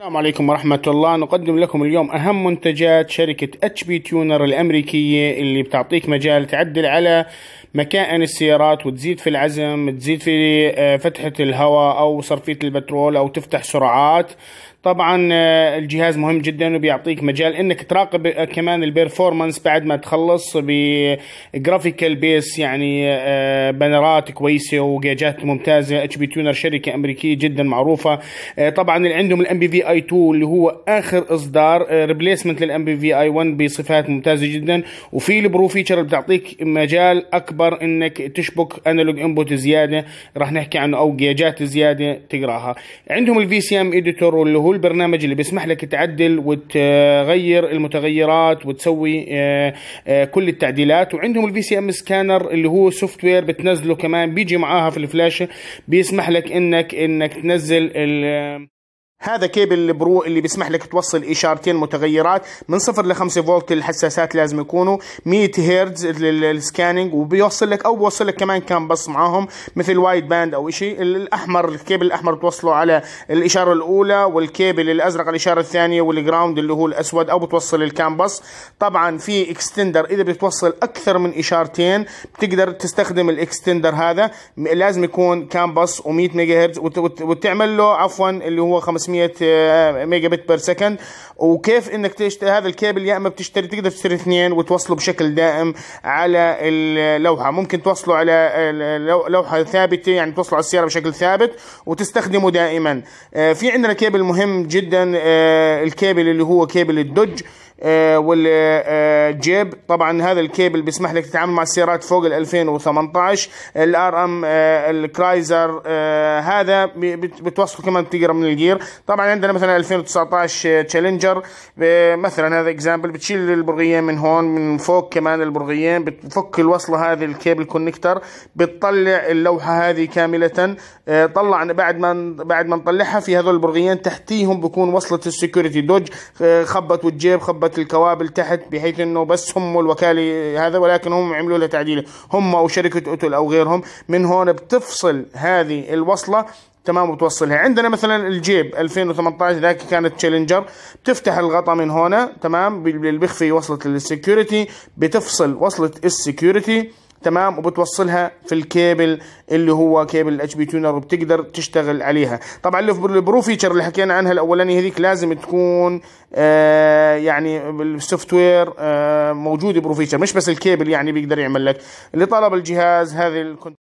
السلام عليكم ورحمة الله نقدم لكم اليوم أهم منتجات شركة اتش بي تيونر الأمريكية اللي بتعطيك مجال تعدل على مكائن السيارات وتزيد في العزم تزيد في آه، فتحة الهواء أو صرفية البترول أو تفتح سرعات طبعا آه، الجهاز مهم جدا وبيعطيك مجال انك تراقب آه، كمان البيرفورمانس بعد ما تخلص بجرافيكال بيس يعني بنرات آه، كويسه وجاجات ممتازه اتش بي تيونر شركه امريكيه جدا معروفه طبعا اللي عندهم الام بي في اي 2 اللي هو اخر اصدار ريبليسمنت للام بي في اي 1 بصفات ممتازه جدا وفي البرو فيتشر اللي بتعطيك مجال اكبر انك تشبك انالوج انبوت زياده راح نحكي عنه او جاجات زياده تقراها عندهم الفي سي ام اديتور واللي هو هو البرنامج اللي بيسمح لك تعدل وتغير المتغيرات وتسوي آه، آه، كل التعديلات وعندهم الفي سي ام سكانر اللي هو سوفت وير بتنزله كمان بيجي معاها في الفلاشه بيسمح لك انك انك تنزل هذا كيبل برو اللي بيسمح لك توصل اشارتين متغيرات من صفر ل 5 فولت الحساسات لازم يكونوا 100 هيرتز للسكاننج وبيوصل لك او بيوصل لك كمان كان بس معاهم مثل وايد باند او شيء الاحمر الكيبل الاحمر بتوصله على الاشاره الاولى والكيبل الازرق على الاشاره الثانيه والجراوند اللي هو الاسود او بتوصل الكام بس طبعا في اكستندر اذا بتوصل اكثر من اشارتين بتقدر تستخدم الاكستندر هذا لازم يكون كام بس و100 ميجا هرتز وتعمل له عفوا اللي هو 500 500 آه، ميجا بت بير سكند وكيف انك تشتري هذا الكيبل يا اما بتشتري تقدر تشتري اثنين وتوصله بشكل دائم على اللوحه ممكن توصله على لوحه ثابته يعني توصله على السياره بشكل ثابت وتستخدمه دائما آه، في عندنا كيبل مهم جدا آه، الكيبل اللي هو كيبل الدوج آه، والجيب طبعا هذا الكيبل بيسمح لك تتعامل مع السيارات فوق ال 2018 الار ام الكرايزر آه، هذا بتوصله كمان بتقرا من الجير طبعا عندنا مثلا 2019 تشالنجر آه، مثلا هذا اكزامبل بتشيل البرغيين من هون من فوق كمان البرغيين بتفك الوصله هذه الكيبل كونكتر بتطلع اللوحه هذه كامله طلع بعد ما بعد ما نطلعها في هذول البرغيين تحتيهم بكون وصله السكيورتي دوج خبط والجيب خبط كلمة الكوابل تحت بحيث أنه بس هم الوكالة هذا ولكن هم عملوا لها تعديل هم أو شركة أوتل أو غيرهم من هون بتفصل هذه الوصلة تمام وتوصلها عندنا مثلا الجيب 2018 ذاك كانت تشالنجر بتفتح الغطاء من هنا تمام اللي بيخفي وصله السكيورتي بتفصل وصله السكيورتي تمام وبتوصلها في الكيبل اللي هو كيبل الاتش بي تيونر وبتقدر تشتغل عليها طبعا البرو فيتشر اللي حكينا عنها الاولانيه هذيك لازم تكون آه يعني بالسوفت وير آه موجوده برو فيتشر مش بس الكيبل يعني بيقدر يعمل لك اللي طلب الجهاز هذه